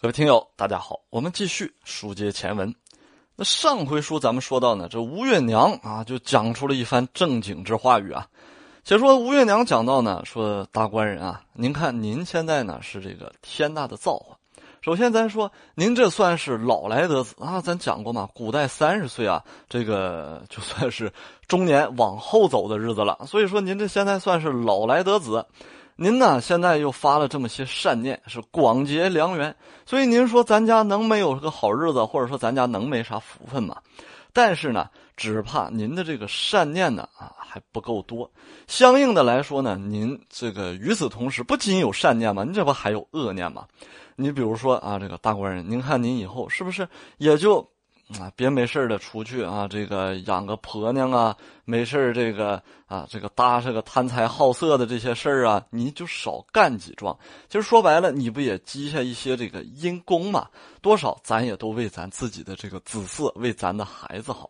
各位听友，大家好，我们继续书接前文。那上回书咱们说到呢，这吴月娘啊就讲出了一番正经之话语啊。且说吴月娘讲到呢，说大官人啊，您看您现在呢是这个天大的造化。首先咱说您这算是老来得子啊，咱讲过嘛，古代三十岁啊，这个就算是中年往后走的日子了。所以说您这现在算是老来得子。您呢？现在又发了这么些善念，是广结良缘，所以您说咱家能没有个好日子，或者说咱家能没啥福分吗？但是呢，只怕您的这个善念呢啊还不够多，相应的来说呢，您这个与此同时不仅有善念嘛，您这不还有恶念嘛？你比如说啊，这个大官人，您看您以后是不是也就？啊，别没事的出去啊！这个养个婆娘啊，没事这个啊，这个搭这个贪财好色的这些事儿啊，你就少干几桩。其实说白了，你不也积下一些这个阴功吗？多少咱也都为咱自己的这个子嗣，为咱的孩子好。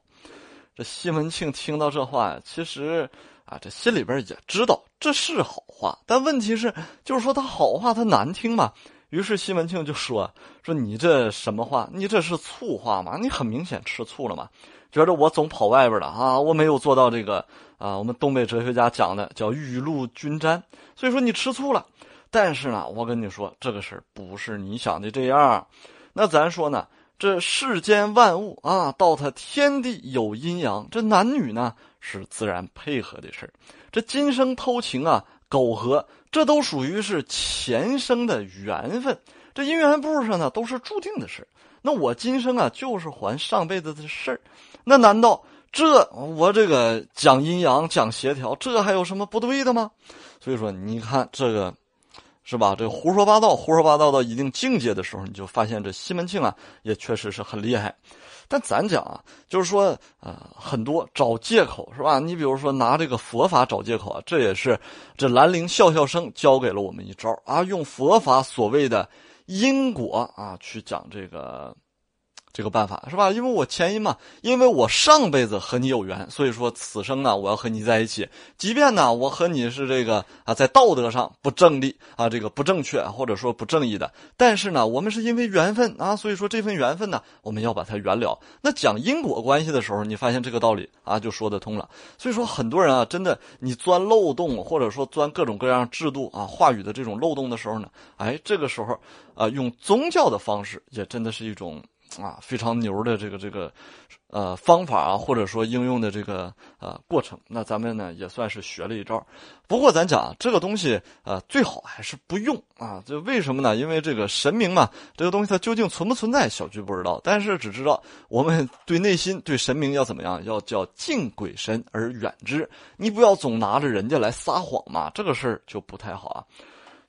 这西门庆听到这话，其实啊，这心里边也知道这是好话，但问题是，就是说他好话，他难听嘛。于是西门庆就说：“说你这什么话？你这是醋话吗？你很明显吃醋了嘛？觉得我总跑外边了啊？我没有做到这个啊？我们东北哲学家讲的叫‘雨露均沾’，所以说你吃醋了。但是呢，我跟你说，这个事儿不是你想的这样。那咱说呢，这世间万物啊，到他天地有阴阳，这男女呢是自然配合的事儿。这今生偷情啊。”苟合，这都属于是前生的缘分，这姻缘簿上呢都是注定的事那我今生啊就是还上辈子的事那难道这我这个讲阴阳讲协调，这还有什么不对的吗？所以说，你看这个，是吧？这胡说八道，胡说八道到一定境界的时候，你就发现这西门庆啊也确实是很厉害。但咱讲啊，就是说啊，很多找借口是吧？你比如说拿这个佛法找借口啊，这也是这兰陵笑笑生教给了我们一招啊，用佛法所谓的因果啊去讲这个。这个办法是吧？因为我前因嘛，因为我上辈子和你有缘，所以说此生呢，我要和你在一起。即便呢，我和你是这个啊，在道德上不正立啊，这个不正确或者说不正义的，但是呢，我们是因为缘分啊，所以说这份缘分呢，我们要把它圆了。那讲因果关系的时候，你发现这个道理啊，就说得通了。所以说，很多人啊，真的你钻漏洞，或者说钻各种各样制度啊、话语的这种漏洞的时候呢，哎，这个时候啊，用宗教的方式也真的是一种。啊，非常牛的这个这个，呃，方法啊，或者说应用的这个呃过程，那咱们呢也算是学了一招。不过咱讲这个东西啊，最好还是不用啊。这为什么呢？因为这个神明嘛，这个东西它究竟存不存在，小居不知道。但是只知道我们对内心对神明要怎么样，要叫敬鬼神而远之。你不要总拿着人家来撒谎嘛，这个事儿就不太好啊。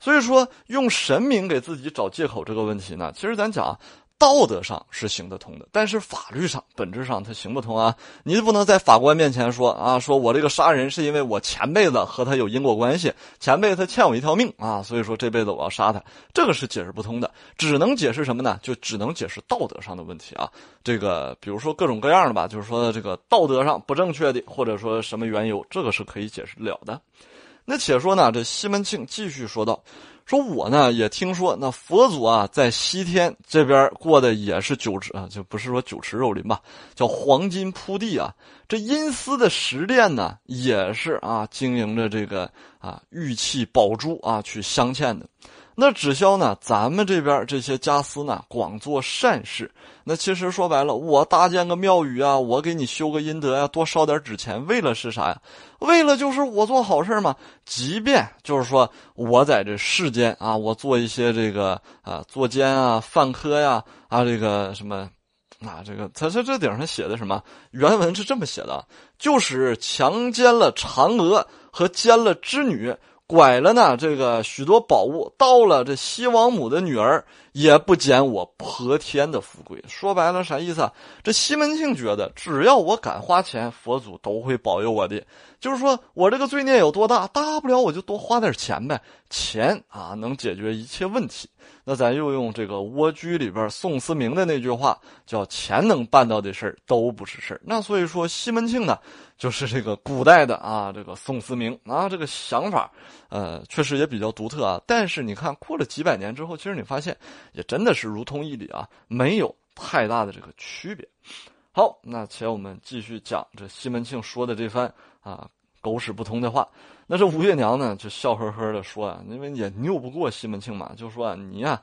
所以说用神明给自己找借口这个问题呢，其实咱讲。道德上是行得通的，但是法律上本质上它行不通啊！你不能在法官面前说啊，说我这个杀人是因为我前辈子和他有因果关系，前辈他欠我一条命啊，所以说这辈子我要杀他，这个是解释不通的，只能解释什么呢？就只能解释道德上的问题啊！这个比如说各种各样的吧，就是说这个道德上不正确的，或者说什么缘由，这个是可以解释了的。那且说呢，这西门庆继续说道。说我呢也听说那佛祖啊，在西天这边过的也是酒池啊，就不是说酒池肉林吧，叫黄金铺地啊。这阴司的石殿呢，也是啊，经营着这个啊玉器宝珠啊去镶嵌的。那只消呢，咱们这边这些家私呢，广做善事。那其实说白了，我搭建个庙宇啊，我给你修个阴德啊，多烧点纸钱，为了是啥呀？为了就是我做好事嘛。即便就是说我在这世间啊，我做一些这个啊，作奸啊，犯科呀，啊这个什么，啊，这个他在这顶上写的什么？原文是这么写的，就是强奸了嫦娥和奸了织女。拐了呢，这个许多宝物到了这西王母的女儿。也不减我泼天的富贵。说白了啥意思啊？这西门庆觉得，只要我敢花钱，佛祖都会保佑我的。就是说我这个罪孽有多大，大不了我就多花点钱呗。钱啊，能解决一切问题。那咱又用这个蜗居里边宋思明的那句话，叫“钱能办到的事儿都不是事儿”。那所以说，西门庆呢，就是这个古代的啊，这个宋思明啊，这个想法，呃，确实也比较独特啊。但是你看，过了几百年之后，其实你发现。也真的是如同一理啊，没有太大的这个区别。好，那且我们继续讲这西门庆说的这番啊狗屎不通的话。那这吴月娘呢就笑呵呵的说啊，因为也拗不过西门庆嘛，就说啊，你呀，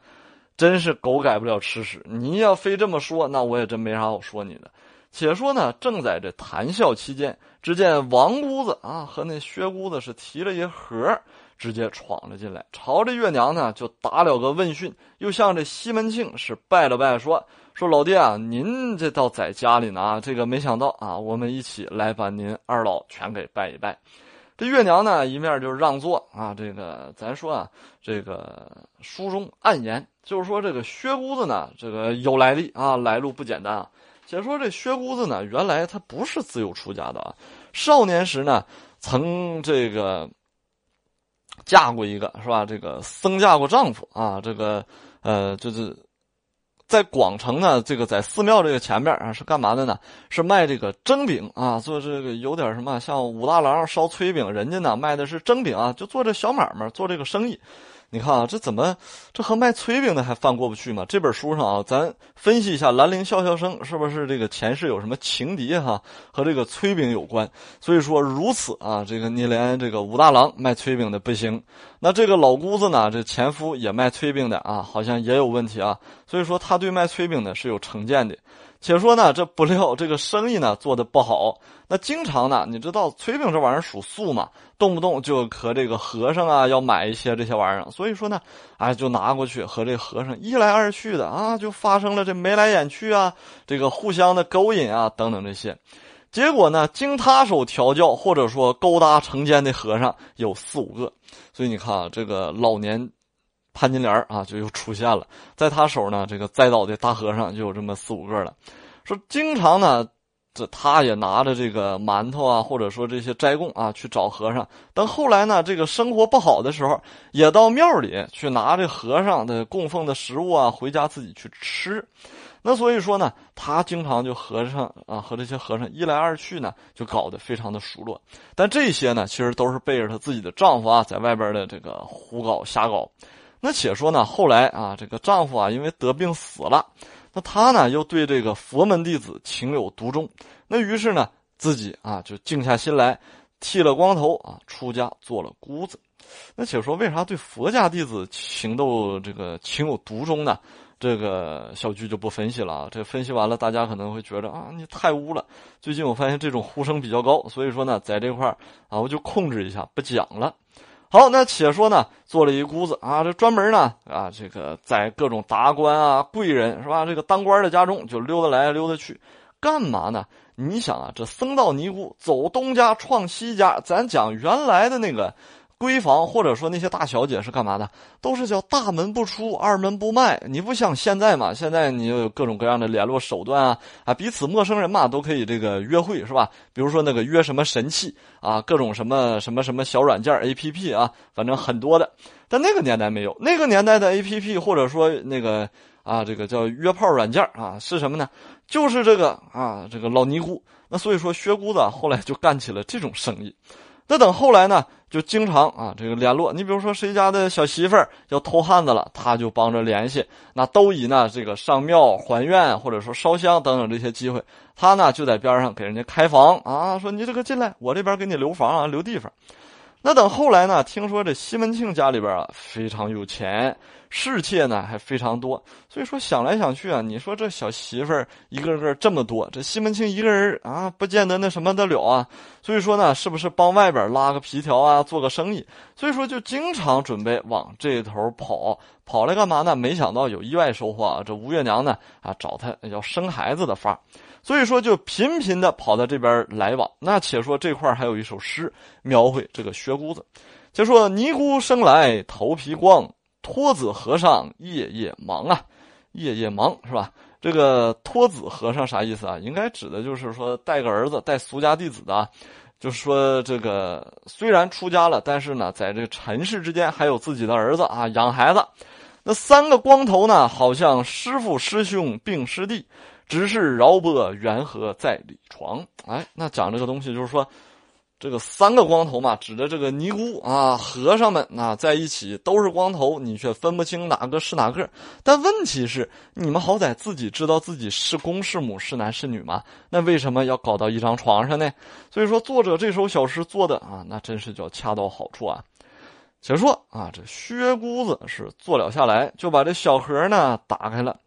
真是狗改不了吃屎。你要非这么说，那我也真没啥好说你的。且说呢，正在这谈笑期间，只见王姑子啊和那薛姑子是提了一盒，直接闯了进来，朝着月娘呢就打了个问讯，又向这西门庆是拜了拜，说说老爹啊，您这倒在家里呢，这个没想到啊，我们一起来把您二老全给拜一拜。这月娘呢一面就让座啊，这个咱说啊，这个书中暗言，就是说这个薛姑子呢，这个有来历啊，来路不简单啊。且说这薛姑子呢，原来她不是自由出家的，少年时呢，曾这个嫁过一个，是吧？这个僧嫁过丈夫啊，这个呃，就是在广城呢，这个在寺庙这个前面啊，是干嘛的呢？是卖这个蒸饼啊，做这个有点什么，像武大郎烧炊饼，人家呢卖的是蒸饼啊，就做这小买卖，做这个生意。你看啊，这怎么这和卖炊饼的还犯过不去吗？这本书上啊，咱分析一下兰陵笑笑生是不是这个前世有什么情敌哈，和这个炊饼有关。所以说如此啊，这个你连这个武大郎卖炊饼的不行，那这个老姑子呢，这前夫也卖炊饼的啊，好像也有问题啊。所以说他对卖炊饼的是有成见的。且说呢，这不料这个生意呢做的不好，那经常呢，你知道炊饼这玩意儿属素嘛，动不动就和这个和尚啊要买一些这些玩意儿，所以说呢，哎，就拿过去和这和尚一来二去的啊，就发生了这眉来眼去啊，这个互相的勾引啊等等这些，结果呢，经他手调教或者说勾搭成奸的和尚有四五个，所以你看啊，这个老年。潘金莲啊，就又出现了，在他手呢，这个栽倒的大和尚就有这么四五个了。说经常呢，这他也拿着这个馒头啊，或者说这些斋供啊，去找和尚。等后来呢，这个生活不好的时候，也到庙里去拿这和尚的供奉的食物啊，回家自己去吃。那所以说呢，他经常就和尚啊，和这些和尚一来二去呢，就搞得非常的熟络。但这些呢，其实都是背着他自己的丈夫啊，在外边的这个胡搞瞎搞。那且说呢，后来啊，这个丈夫啊，因为得病死了，那她呢，又对这个佛门弟子情有独钟，那于是呢，自己啊就静下心来，剃了光头啊，出家做了姑子。那且说为啥对佛家弟子情窦这个情有独钟呢？这个小鞠就不分析了啊，这分析完了，大家可能会觉得啊，你太污了。最近我发现这种呼声比较高，所以说呢，在这块啊，我就控制一下，不讲了。好，那且说呢，做了一姑子啊，这专门呢啊，这个在各种达官啊、贵人是吧？这个当官的家中就溜达来溜达去，干嘛呢？你想啊，这僧道尼姑走东家闯西家，咱讲原来的那个。闺房或者说那些大小姐是干嘛的？都是叫大门不出，二门不迈。你不像现在嘛？现在你有各种各样的联络手段啊啊，彼此陌生人嘛都可以这个约会是吧？比如说那个约什么神器啊，各种什么什么什么小软件 A P P 啊，反正很多的。但那个年代没有，那个年代的 A P P 或者说那个啊，这个叫约炮软件啊，是什么呢？就是这个啊，这个老尼姑。那所以说薛姑子后来就干起了这种生意。那等后来呢？就经常啊，这个联络。你比如说，谁家的小媳妇儿要偷汉子了，他就帮着联系。那都以呢这个上庙还愿，或者说烧香等等这些机会，他呢就在边上给人家开房啊，说你这个进来，我这边给你留房啊，留地方。那等后来呢？听说这西门庆家里边啊非常有钱，侍妾呢还非常多，所以说想来想去啊，你说这小媳妇儿一个个这么多，这西门庆一个人啊不见得那什么得了啊，所以说呢，是不是帮外边拉个皮条啊，做个生意？所以说就经常准备往这头跑，跑来干嘛呢？没想到有意外收获啊！这吴月娘呢啊找他要生孩子的法儿。所以说，就频频的跑到这边来往。那且说这块还有一首诗，描绘这个薛姑子，就说：“尼姑生来头皮光，托子和尚夜夜忙啊，夜夜忙是吧？”这个托子和尚啥意思啊？应该指的就是说带个儿子，带俗家弟子的，就是说这个虽然出家了，但是呢，在这尘世之间还有自己的儿子啊，养孩子。那三个光头呢，好像师傅、师兄并师弟。只是饶波缘何在里床？哎，那讲这个东西就是说，这个三个光头嘛，指的这个尼姑啊、和尚们啊，在一起都是光头，你却分不清哪个是哪个。但问题是，你们好歹自己知道自己是公是母是男是女嘛？那为什么要搞到一张床上呢？所以说，作者这首小诗做的啊，那真是叫恰到好处啊。且说啊，这薛姑子是坐了下来，就把这小盒呢打开了，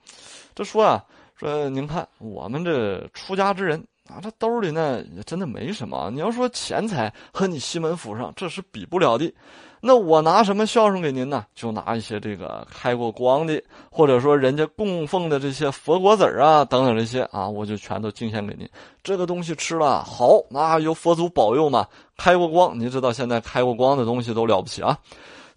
这说啊。说您看，我们这出家之人啊，这兜里呢也真的没什么。你要说钱财和你西门府上这是比不了的。那我拿什么孝顺给您呢？就拿一些这个开过光的，或者说人家供奉的这些佛果子啊，等等这些啊，我就全都敬献给您。这个东西吃了好，那有佛祖保佑嘛。开过光，你知道现在开过光的东西都了不起啊。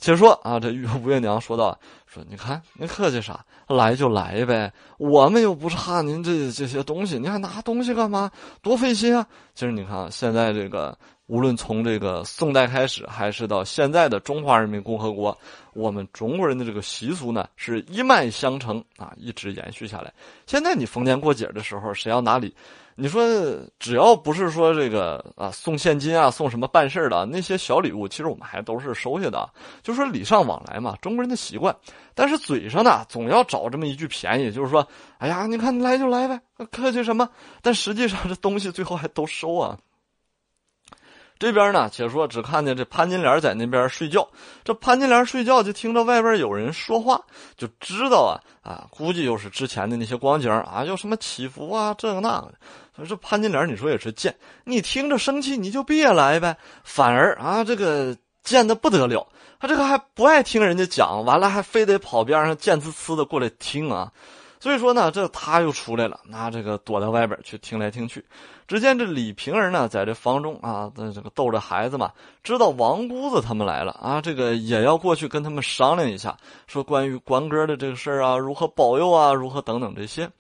且说啊，这吴月娘说道：“说你看您客气啥，来就来呗，我们又不差您这这些东西，您还拿东西干嘛？多费心啊！其实你看啊，现在这个无论从这个宋代开始，还是到现在的中华人民共和国，我们中国人的这个习俗呢，是一脉相承啊，一直延续下来。现在你逢年过节的时候，谁要哪里？”你说，只要不是说这个啊，送现金啊，送什么办事的那些小礼物，其实我们还都是收下的，就说礼尚往来嘛，中国人的习惯。但是嘴上呢，总要找这么一句便宜，就是说，哎呀，你看来就来呗，客气什么？但实际上，这东西最后还都收啊。这边呢，且说只看见这潘金莲在那边睡觉。这潘金莲睡觉就听到外边有人说话，就知道啊啊，估计又是之前的那些光景啊，又什么起伏啊，这个那个的。这潘金莲你说也是贱，你听着生气你就别来呗，反而啊这个贱的不得了，他这个还不爱听人家讲，完了还非得跑边上贱滋滋的过来听啊。所以说呢，这他又出来了，那这个躲在外边去听来听去。只见这李瓶儿呢，在这房中啊，在这个逗着孩子嘛。知道王姑子他们来了啊，这个也要过去跟他们商量一下，说关于关哥的这个事儿啊，如何保佑啊，如何等等这些。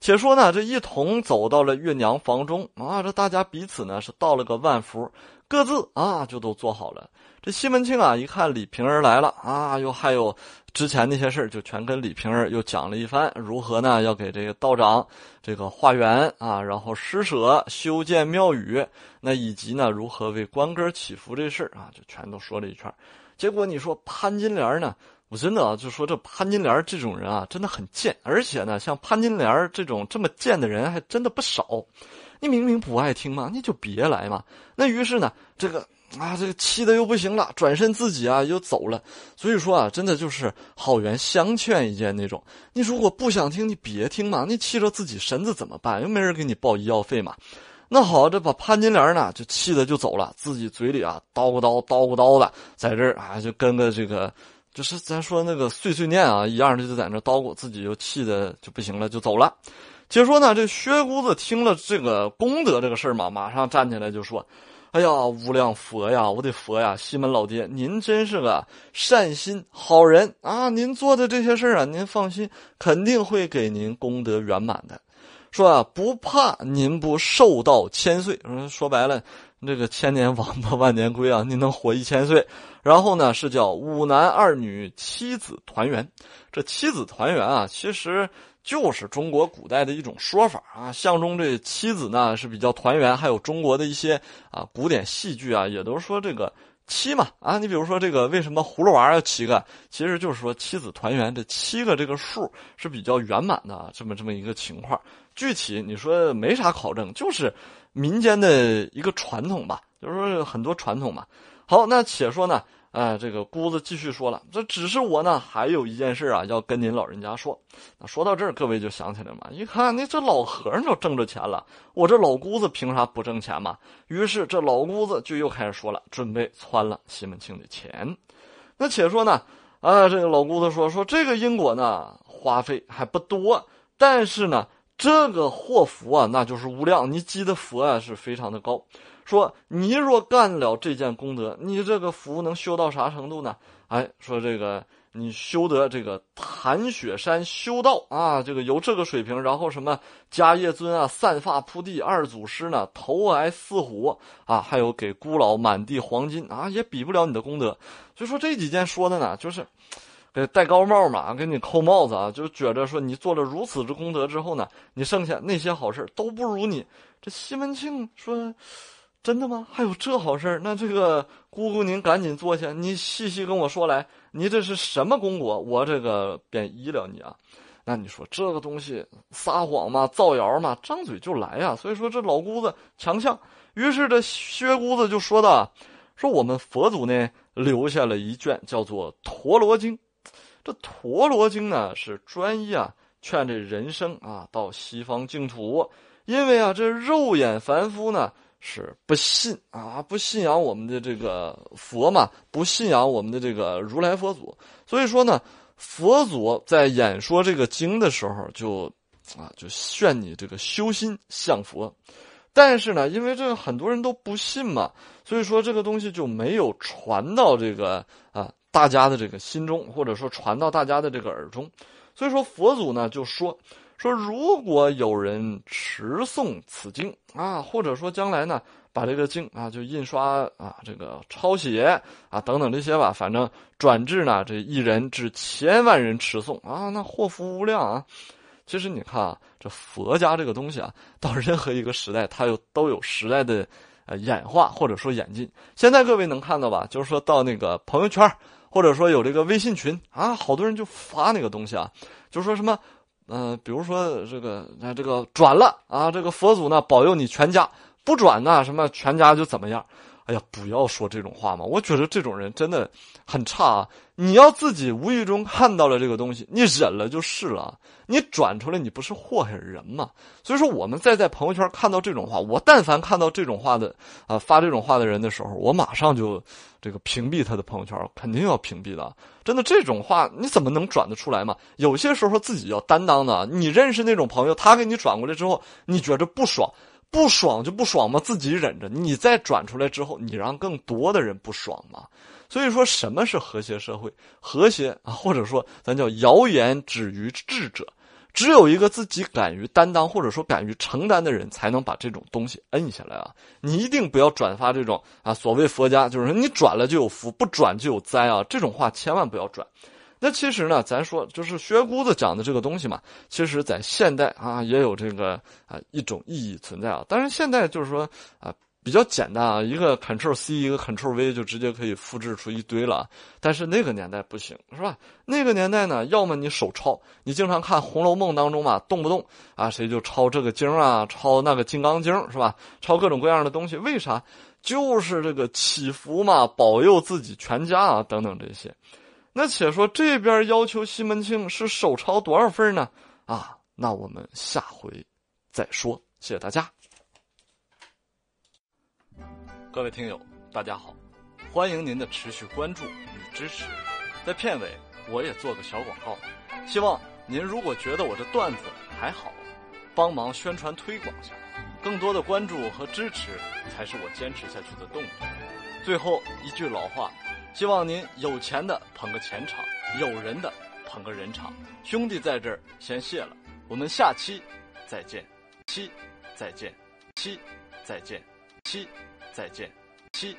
且说呢，这一同走到了月娘房中啊，这大家彼此呢是道了个万福，各自啊就都做好了。这西门庆啊，一看李瓶儿来了啊，又还有之前那些事儿，就全跟李瓶儿又讲了一番，如何呢？要给这个道长这个化缘啊，然后施舍、修建庙宇，那以及呢，如何为官哥祈福这事儿啊，就全都说了一圈。结果你说潘金莲呢？我真的啊，就说这潘金莲这种人啊，真的很贱。而且呢，像潘金莲这种这么贱的人，还真的不少。你明明不爱听嘛，你就别来嘛。那于是呢，这个。啊，这个气的又不行了，转身自己啊又走了。所以说啊，真的就是好言相劝一件那种。你说我不想听，你别听嘛。你气着自己身子怎么办？又没人给你报医药费嘛。那好，这把潘金莲呢就气的就走了，自己嘴里啊叨咕叨叨咕叨的，在这儿啊就跟个这个，就是咱说那个碎碎念啊一样，的，就在那叨咕，自己就气的就不行了，就走了。解说呢，这薛姑子听了这个功德这个事儿嘛，马上站起来就说：“哎呀，无量佛呀，我的佛呀，西门老爹，您真是个善心好人啊！您做的这些事儿啊，您放心，肯定会给您功德圆满的。说啊，不怕您不寿到千岁。说白了，这个千年王八万年龟啊，您能活一千岁。然后呢，是叫五男二女，妻子团圆。这妻子团圆啊，其实。”就是中国古代的一种说法啊，象征这妻子呢是比较团圆，还有中国的一些啊古典戏剧啊，也都说这个七嘛啊，你比如说这个为什么葫芦娃要七个，其实就是说妻子团圆，这七个这个数是比较圆满的这么这么一个情况。具体你说没啥考证，就是民间的一个传统吧，就是说很多传统嘛。好，那且说呢。啊，这个姑子继续说了，这只是我呢，还有一件事啊，要跟您老人家说。那说到这儿，各位就想起来嘛，一看那这老和尚都挣着钱了，我这老姑子凭啥不挣钱嘛？于是这老姑子就又开始说了，准备窜了西门庆的钱。那且说呢，啊，这个老姑子说说这个因果呢，花费还不多，但是呢，这个祸福啊，那就是无量，你积的福啊是非常的高。说你若干了这件功德，你这个福能修到啥程度呢？哎，说这个你修得这个谭雪山修道啊，这个有这个水平，然后什么迦叶尊啊，散发铺地，二祖师呢，头挨似虎啊，还有给孤老满地黄金啊，也比不了你的功德。就说这几件说的呢，就是给戴高帽嘛，给你扣帽子啊，就觉得说你做了如此之功德之后呢，你剩下那些好事都不如你。这西门庆说。真的吗？还有这好事儿？那这个姑姑，您赶紧坐下，你细细跟我说来，你这是什么功果？我这个便医了你啊。那你说这个东西撒谎嘛？造谣嘛？张嘴就来呀！所以说这老姑子强项。于是这薛姑子就说道：“说我们佛祖呢留下了一卷叫做《陀罗经》，这《陀罗经》呢是专一啊，劝这人生啊到西方净土，因为啊这肉眼凡夫呢。”是不信啊，不信仰我们的这个佛嘛，不信仰我们的这个如来佛祖。所以说呢，佛祖在演说这个经的时候，就啊就劝你这个修心向佛。但是呢，因为这个很多人都不信嘛，所以说这个东西就没有传到这个啊大家的这个心中，或者说传到大家的这个耳中。所以说佛祖呢就说。说如果有人持诵此经啊，或者说将来呢，把这个经啊就印刷啊，这个抄写啊等等这些吧，反正转至呢这一人至千万人持诵啊，那祸福无量啊。其实你看啊，这佛家这个东西啊，到任何一个时代，它又都有时代的呃演化或者说演进。现在各位能看到吧？就是说到那个朋友圈，或者说有这个微信群啊，好多人就发那个东西啊，就说什么。嗯，比如说这个，那这个转了啊，这个佛祖呢保佑你全家；不转呢，什么全家就怎么样。哎呀，不要说这种话嘛！我觉得这种人真的很差啊！你要自己无意中看到了这个东西，你忍了就是了。你转出来，你不是祸害人嘛？所以说，我们再在朋友圈看到这种话，我但凡看到这种话的啊，发这种话的人的时候，我马上就这个屏蔽他的朋友圈，肯定要屏蔽的。真的，这种话你怎么能转得出来嘛？有些时候自己要担当的。你认识那种朋友，他给你转过来之后，你觉着不爽。不爽就不爽嘛，自己忍着。你再转出来之后，你让更多的人不爽嘛。所以说，什么是和谐社会？和谐啊，或者说咱叫谣言止于智者，只有一个自己敢于担当或者说敢于承担的人，才能把这种东西摁下来啊。你一定不要转发这种啊，所谓佛家就是说你转了就有福，不转就有灾啊，这种话千万不要转。那其实呢，咱说就是薛姑子讲的这个东西嘛，其实在现代啊也有这个啊一种意义存在啊。当然，现在就是说啊比较简单啊，一个 Control C，一个 Control V 就直接可以复制出一堆了。但是那个年代不行，是吧？那个年代呢，要么你手抄，你经常看《红楼梦》当中嘛，动不动啊谁就抄这个经啊，抄那个《金刚经》是吧？抄各种各样的东西，为啥？就是这个祈福嘛，保佑自己全家啊，等等这些。那且说这边要求西门庆是手抄多少份呢？啊，那我们下回再说。谢谢大家，各位听友，大家好，欢迎您的持续关注与支持。在片尾我也做个小广告，希望您如果觉得我这段子还好，帮忙宣传推广下，更多的关注和支持才是我坚持下去的动力。最后一句老话。希望您有钱的捧个钱场，有人的捧个人场。兄弟在这儿先谢了，我们下期再见。七，再见。七，再见。七，再见。七，